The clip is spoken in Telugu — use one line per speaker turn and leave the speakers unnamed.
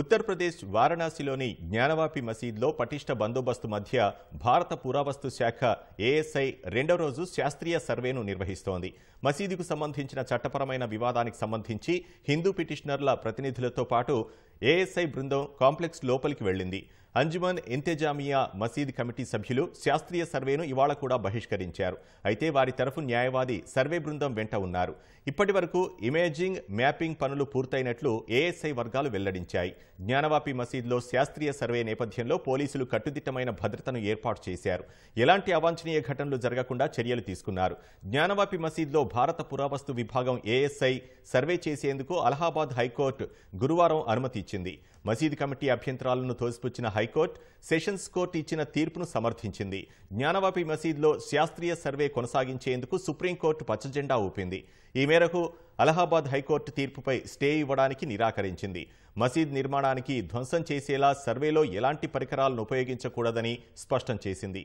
ఉత్తరప్రదేశ్ వారణాసిలోని జ్ఞానవాపి మసీద్లో పటిష్ట బందోబస్తు మధ్య భారత పురావస్తు శాఖ ఏఎస్ఐ రెండో రోజు శాస్త్రీయ సర్వేను నిర్వహిస్తోంది మసీదుకు సంబంధించిన చట్టపరమైన వివాదానికి సంబంధించి హిందూ పిటిషనర్ల ప్రతినిధులతో పాటు ఏఎస్ఐ బృందం కాంప్లెక్స్ లోపలికి వెళ్లింది అంజుమన్ ఇంతెజామియా మసీద్ కమిటీ సభ్యులు శాస్త్రీయ సర్వేను ఇవాళ కూడా బహిష్కరించారు అయితే వారి తరఫు న్యాయవాది సర్వే బృందం వెంట ఉన్నారు ఇప్పటి వరకు ఇమేజింగ్ మ్యాపింగ్ పనులు పూర్తయినట్లు ఏఎస్ఐ వర్గాలు వెల్లడించాయి జ్ఞానవాపి మసీద్లో శాస్త్రీయ సర్వే నేపథ్యంలో పోలీసులు కట్టుదిట్టమైన భద్రతను ఏర్పాటు చేశారు ఎలాంటి అవాంఛనీయ ఘటనలు జరగకుండా చర్యలు తీసుకున్నారు జ్ఞానవాపి మసీద్లో భారత పురావస్తు విభాగం ఏఎస్ఐ సర్వే చేసేందుకు అలహాబాద్ హైకోర్టు గురువారం అనుమతి ఇచ్చింది మసీద్ కమిటీ అభ్యంతరాలను తోసిపుచ్చిన హైకోర్టు సెషన్స్ కోర్టు ఇచ్చిన తీర్పును సమర్థించింది జ్ఞానవాపి మసీద్లో శాస్త్రీయ సర్వే కొనసాగించేందుకు సుప్రీంకోర్టు పచ్చజెండా ఊపింది ఈ మేరకు అలహాబాద్ హైకోర్టు తీర్పుపై స్టే ఇవ్వడానికి నిరాకరించింది మసీద్ నిర్మాణానికి ధ్వంసం చేసేలా సర్వేలో ఎలాంటి పరికరాలను ఉపయోగించకూడదని స్పష్టం చేసింది